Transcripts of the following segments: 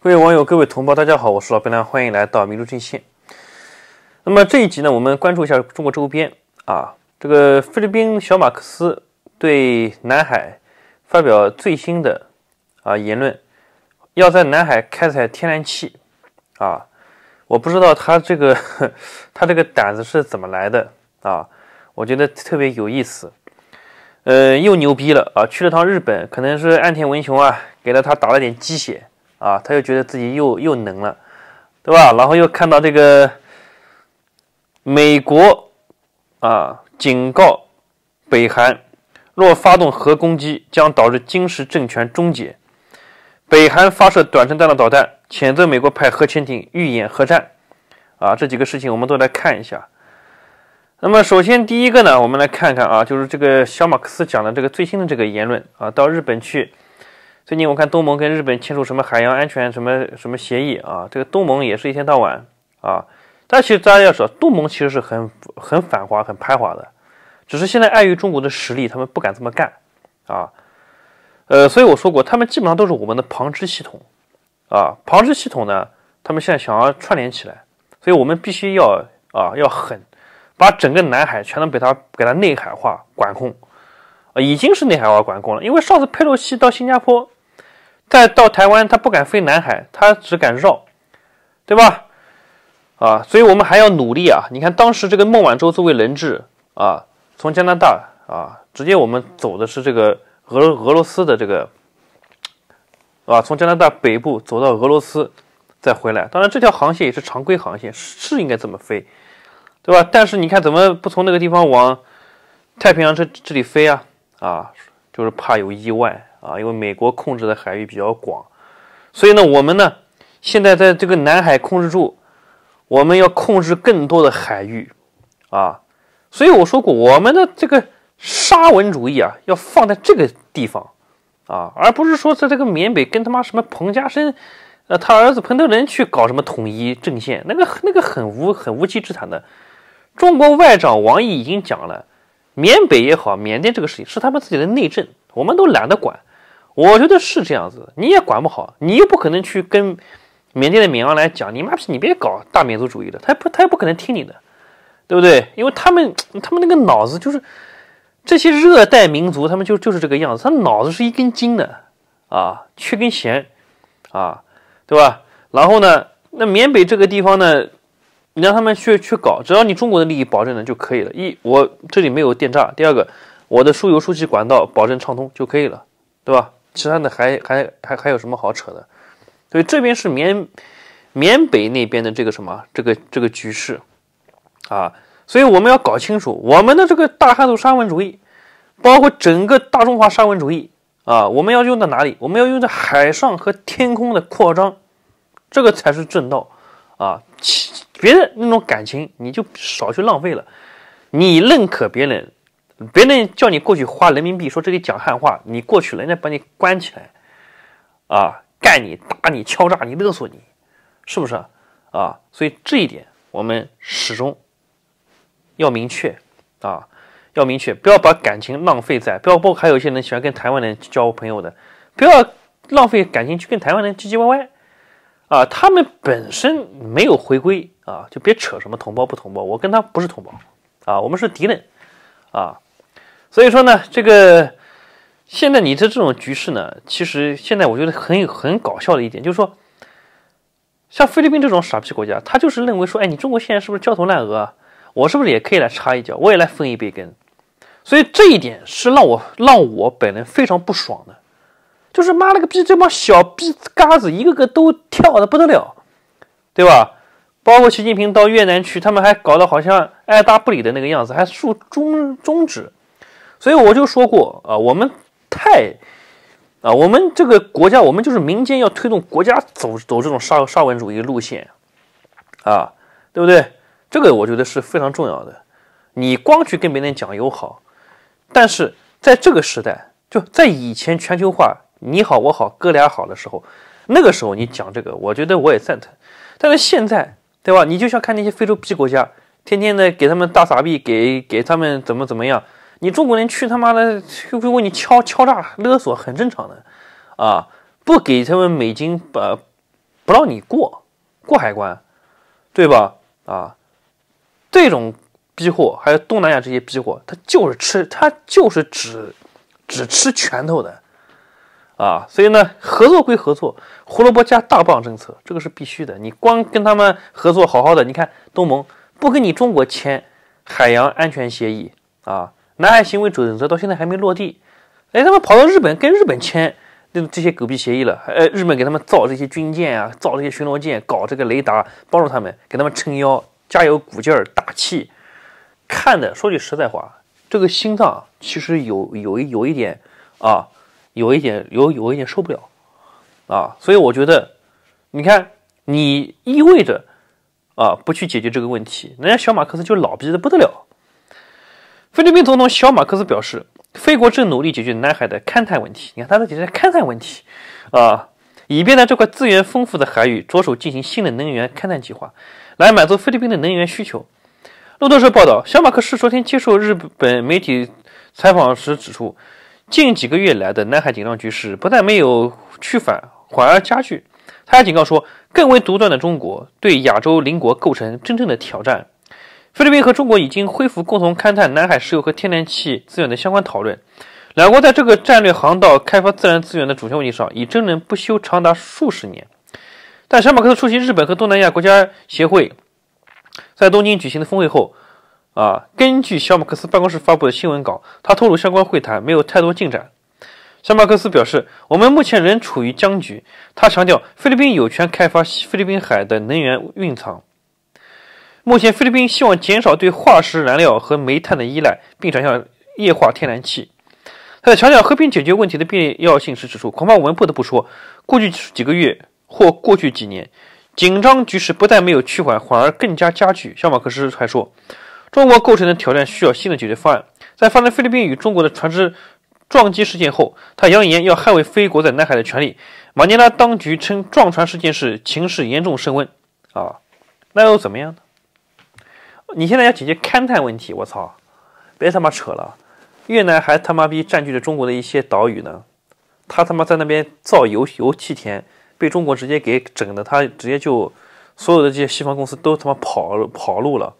各位网友，各位同胞，大家好，我是老白亮，欢迎来到麋鹿阵线。那么这一集呢，我们关注一下中国周边啊，这个菲律宾小马克思对南海发表最新的啊言论，要在南海开采天然气啊，我不知道他这个 他这个胆子是怎么来的啊，我觉得特别有意思，呃，又牛逼了啊，去了趟日本，可能是岸田文雄啊给了他打了点鸡血。啊，他又觉得自己又又能了，对吧？然后又看到这个美国啊警告北韩，若发动核攻击将导致金石政权终结。北韩发射短程弹道导弹，谴责美国派核潜艇预演核战。啊，这几个事情我们都来看一下。那么首先第一个呢，我们来看看啊，就是这个小马克思讲的这个最新的这个言论啊，到日本去。最近我看东盟跟日本签署什么海洋安全什么什么协议啊？这个东盟也是一天到晚啊，但其实大家要知道，东盟其实是很很反华、很排华的，只是现在碍于中国的实力，他们不敢这么干啊。呃，所以我说过，他们基本上都是我们的旁支系统啊。旁支系统呢，他们现在想要串联起来，所以我们必须要啊要狠，把整个南海全都被他给他内海化管控啊，已经是内海化管控了，因为上次佩洛西到新加坡。再到台湾，他不敢飞南海，他只敢绕，对吧？啊，所以我们还要努力啊！你看，当时这个孟晚舟作为人质啊，从加拿大啊，直接我们走的是这个俄俄罗斯的这个，啊，从加拿大北部走到俄罗斯再回来。当然，这条航线也是常规航线，是是应该这么飞，对吧？但是你看，怎么不从那个地方往太平洋这这里飞啊？啊，就是怕有意外。啊，因为美国控制的海域比较广，所以呢，我们呢现在在这个南海控制住，我们要控制更多的海域，啊，所以我说过，我们的这个沙文主义啊，要放在这个地方啊，而不是说在这个缅北跟他妈什么彭家声，呃，他儿子彭德仁去搞什么统一阵线，那个那个很无很无稽之谈的。中国外长王毅已经讲了，缅北也好，缅甸这个事情是他们自己的内政，我们都懒得管。我觉得是这样子，你也管不好，你又不可能去跟缅甸的缅阳来讲，你妈逼你别搞大民族主义的，他不他也不可能听你的，对不对？因为他们他们那个脑子就是这些热带民族，他们就就是这个样子，他脑子是一根筋的啊，缺根弦啊，对吧？然后呢，那缅北这个地方呢，你让他们去去搞，只要你中国的利益保证了就可以了。一，我这里没有电诈；第二个，我的输油输气管道保证畅通就可以了，对吧？其他的还还还还有什么好扯的？所以这边是缅缅北那边的这个什么这个这个局势啊，所以我们要搞清楚我们的这个大汉族沙文主义，包括整个大中华沙文主义啊，我们要用到哪里？我们要用在海上和天空的扩张，这个才是正道啊！其别的那种感情你就少去浪费了，你认可别人。别人叫你过去花人民币，说这里讲汉话，你过去人家把你关起来，啊，干你打你敲诈你勒索你，是不是啊？啊，所以这一点我们始终要明确啊，要明确，不要把感情浪费在，不要不，还有一些人喜欢跟台湾人交朋友的，不要浪费感情去跟台湾人唧唧歪歪，啊，他们本身没有回归啊，就别扯什么同胞不同胞，我跟他不是同胞啊，我们是敌人啊。所以说呢，这个现在你的这种局势呢，其实现在我觉得很有很搞笑的一点，就是说，像菲律宾这种傻逼国家，他就是认为说，哎，你中国现在是不是焦头烂额啊？我是不是也可以来插一脚，我也来分一杯羹？所以这一点是让我让我本人非常不爽的，就是妈了个逼，这帮小逼嘎子一个个都跳的不得了，对吧？包括习近平到越南去，他们还搞得好像爱搭不理的那个样子，还竖中中指。所以我就说过啊，我们太啊，我们这个国家，我们就是民间要推动国家走走这种沙沙文主义路线，啊，对不对？这个我觉得是非常重要的。你光去跟别人讲友好，但是在这个时代，就在以前全球化你好我好哥俩好的时候，那个时候你讲这个，我觉得我也赞同。但是现在，对吧？你就像看那些非洲 B 国家，天天的给他们大傻逼，给给他们怎么怎么样。你中国人去他妈的，就会被你敲敲诈勒索，很正常的，啊，不给他们美金，呃，不让你过过海关，对吧？啊，这种逼货，还有东南亚这些逼货，他就是吃，他就是只只吃拳头的，啊，所以呢，合作归合作，胡萝卜加大棒政策，这个是必须的。你光跟他们合作好好的，你看东盟不跟你中国签海洋安全协议啊？南海行为准则到现在还没落地，哎，他们跑到日本跟日本签那这些狗屁协议了，哎，日本给他们造这些军舰啊，造这些巡逻舰，搞这个雷达，帮助他们，给他们撑腰、加油鼓劲儿、打气。看的说句实在话，这个心脏其实有有一有一点啊，有一点有有一点受不了啊，所以我觉得，你看，你意味着啊不去解决这个问题，人家小马克思就老逼的不得了。菲律宾总统小马克思表示，菲国正努力解决南海的勘探问题。你看，他在解决勘探问题啊，以便呢这块资源丰富的海域着手进行新的能源勘探计划，来满足菲律宾的能源需求。路透社报道，小马克思昨天接受日本媒体采访时指出，近几个月来的南海紧张局势不但没有趋缓，反而加剧。他还警告说，更为独断的中国对亚洲邻国构成真正的挑战。菲律宾和中国已经恢复共同勘探南海石油和天然气资源的相关讨论。两国在这个战略航道开发自然资源的主权问题上已争论不休长达数十年。但小马克思出席日本和东南亚国家协会在东京举行的峰会后，啊，根据小马克思办公室发布的新闻稿，他透露相关会谈没有太多进展。小马克思表示，我们目前仍处于僵局。他强调，菲律宾有权开发菲律宾海的能源蕴藏。目前，菲律宾希望减少对化石燃料和煤炭的依赖，并转向液化天然气。他在强调和平解决问题的必要性时指出：“恐怕我们不得不说，过去几个月或过去几年，紧张局势不但没有趋缓，反而更加加剧。”小马克斯还说：“中国构成的挑战需要新的解决方案。”在发生菲律宾与中国的船只撞击事件后，他扬言要捍卫菲国在南海的权利。马尼拉当局称，撞船事件是情势严重升温。啊，那又怎么样呢？你现在要解决勘探问题，我操，别他妈扯了，越南还他妈逼占据着中国的一些岛屿呢，他他妈在那边造油油气田，被中国直接给整的，他直接就所有的这些西方公司都他妈跑跑路了，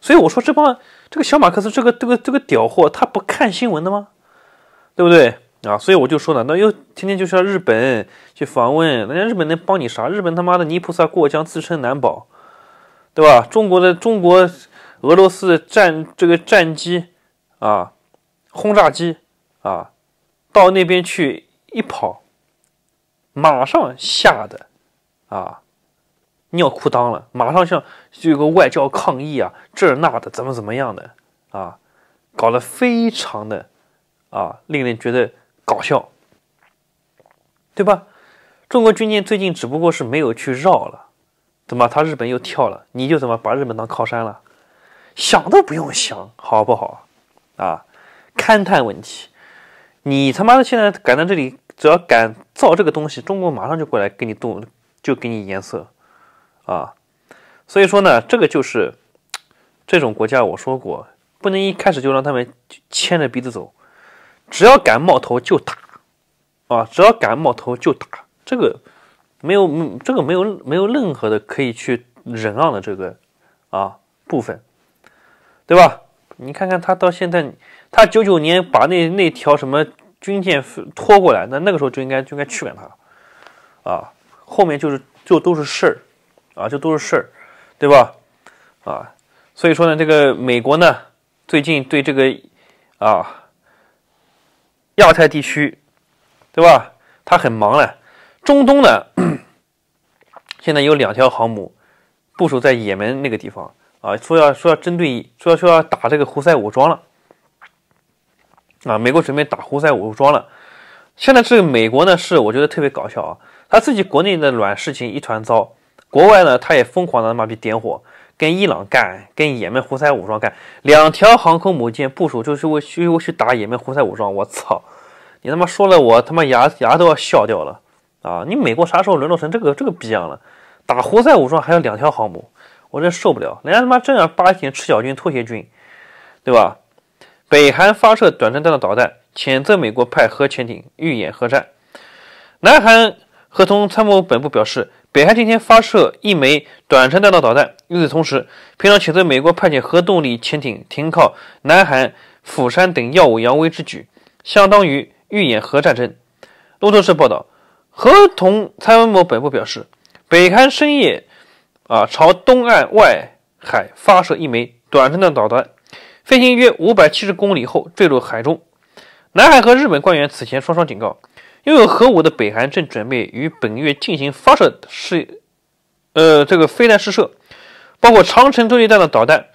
所以我说这帮这个小马克思这个这个这个屌货，他不看新闻的吗？对不对啊？所以我就说了，那又天天就向日本去访问，人家日本能帮你啥？日本他妈的泥菩萨过江，自身难保。对吧？中国的中国、俄罗斯的战这个战机啊，轰炸机啊，到那边去一跑，马上吓得啊，尿裤裆了，马上像这个外交抗议啊，这那的怎么怎么样的啊，搞得非常的啊，令人觉得搞笑，对吧？中国军舰最近只不过是没有去绕了。怎么？他日本又跳了，你就怎么把日本当靠山了？想都不用想，好不好？啊，勘探问题，你他妈的现在敢在这里，只要敢造这个东西，中国马上就过来给你动，就给你颜色，啊！所以说呢，这个就是这种国家，我说过，不能一开始就让他们牵着鼻子走，只要敢冒头就打，啊，只要敢冒头就打，这个。没有，嗯，这个没有，没有任何的可以去忍让的这个，啊，部分，对吧？你看看他到现在，他九九年把那那条什么军舰拖过来，那那个时候就应该就应该驱赶他了，啊，后面就是就都是事儿，啊，这都是事儿，对吧？啊，所以说呢，这个美国呢，最近对这个啊，亚太地区，对吧？他很忙了，中东呢，现在有两条航母部署在也门那个地方啊，说要说要针对说说要打这个胡塞武装了啊，美国准备打胡塞武装了。现在是美国呢，是我觉得特别搞笑啊，他自己国内的卵事情一团糟，国外呢他也疯狂的他妈逼点火，跟伊朗干，跟也门胡塞武装干，两条航空母舰部署就是为去去去打也门胡塞武装。我操，你他妈说了，我他妈牙牙都要笑掉了。啊！你美国啥时候沦落成这个这个逼样了？打胡塞武装还有两条航母，我真受不了！人家他妈正儿八经赤脚军拖鞋军，对吧？北韩发射短程弹道导弹，谴责美国派核潜艇预演核战。南韩合同参谋本部表示，北韩今天发射一枚短程弹道导弹。与此同时，平壤谴责美国派遣核动力潜艇停靠南韩釜山等耀武扬威之举，相当于预演核战争。路透社报道。合同蔡文博本部表示，北韩深夜啊朝东岸外海发射一枚短程弹导弹，飞行约五百七十公里后坠入海中。南海和日本官员此前双双警告，拥有核武的北韩正准备于本月进行发射试，呃，这个飞弹试射，包括长城洲际弹道导弹。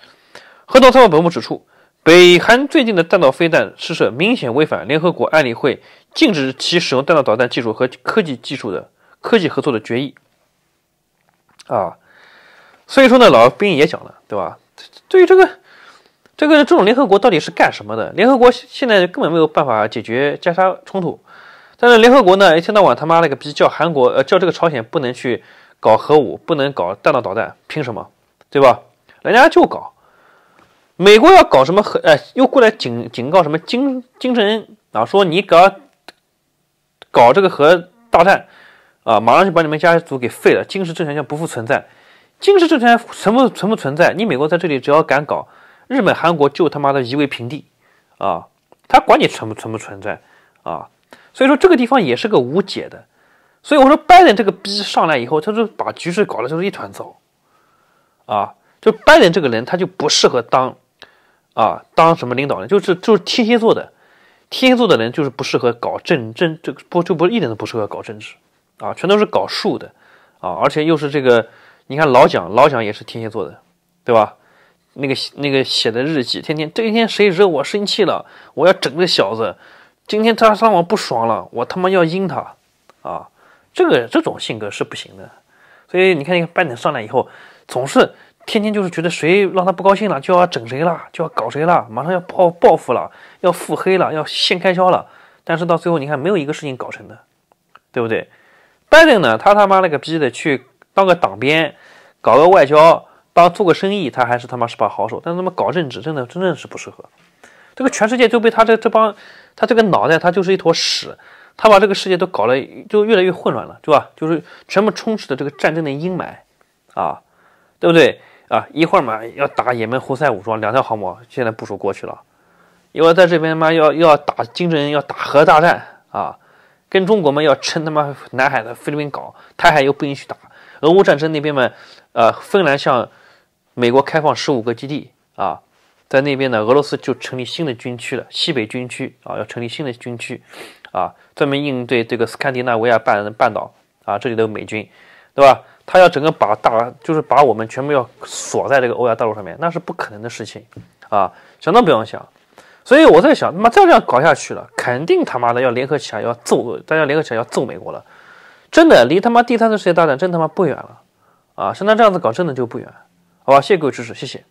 合同参谋本部指出。北韩最近的弹道飞弹试射明显违反联合国安理会禁止其使用弹道导弹技术和科技技术的科技合作的决议。啊，所以说呢，老兵也讲了，对吧？对于这个，这个这种联合国到底是干什么的？联合国现在根本没有办法解决加沙冲突，但是联合国呢，一天到晚他妈了个逼叫韩国呃叫这个朝鲜不能去搞核武，不能搞弹道导弹，凭什么？对吧？人家就搞。美国要搞什么核？呃，又过来警警告什么精精神啊？说你搞搞这个核大战，啊，马上就把你们家族给废了，金氏政权将不复存在。金氏政权存不存不存在？你美国在这里，只要敢搞，日本、韩国就他妈的夷为平地，啊！他管你存不存不存在啊？所以说这个地方也是个无解的。所以我说，拜登这个逼上来以后，他就把局势搞得就是一团糟，啊，就拜登这个人，他就不适合当。啊，当什么领导呢？就是就是天蝎座的，天蝎座的人就是不适合搞政政，这个不就不是一点都不适合搞政治，啊，全都是搞术的，啊，而且又是这个，你看老蒋老蒋也是天蝎座的，对吧？那个那个写的日记，天天这一天谁惹我生气了，我要整这小子，今天他上网不爽了，我他妈要阴他，啊，这个这种性格是不行的，所以你看那个拜登上来以后，总是。天天就是觉得谁让他不高兴了，就要整谁了，就要搞谁了，马上要报报复了，要腹黑了，要现开销了。但是到最后，你看没有一个事情搞成的，对不对？拜登呢，他他妈那个逼的去当个党鞭，搞个外交，当做个生意，他还是他妈是把好手。但是他妈搞政治，真的真正是不适合。这个全世界就被他这这帮，他这个脑袋他就是一坨屎，他把这个世界都搞了，就越来越混乱了，对吧？就是全部充斥的这个战争的阴霾，啊，对不对？啊，一会儿嘛要打也门胡塞武装，两条航母现在部署过去了，因为在这边嘛要要打金正恩要打核大战啊，跟中国嘛要称他妈南海的菲律宾搞，台海又不允许打。俄乌战争那边嘛，呃，芬兰向美国开放十五个基地啊，在那边呢，俄罗斯就成立新的军区了，西北军区啊，要成立新的军区啊，专门应对这个斯堪的纳维亚半半岛啊，这里的美军。对吧？他要整个把大，就是把我们全部要锁在这个欧亚大陆上面，那是不可能的事情啊！想都不用想。所以我在想，他妈再这样搞下去了，肯定他妈的要联合起来要揍，大家联合起来要揍美国了。真的，离他妈第三次世界大战真他妈不远了啊！像他这样子搞，真的就不远。好吧，谢谢各位支持，谢谢。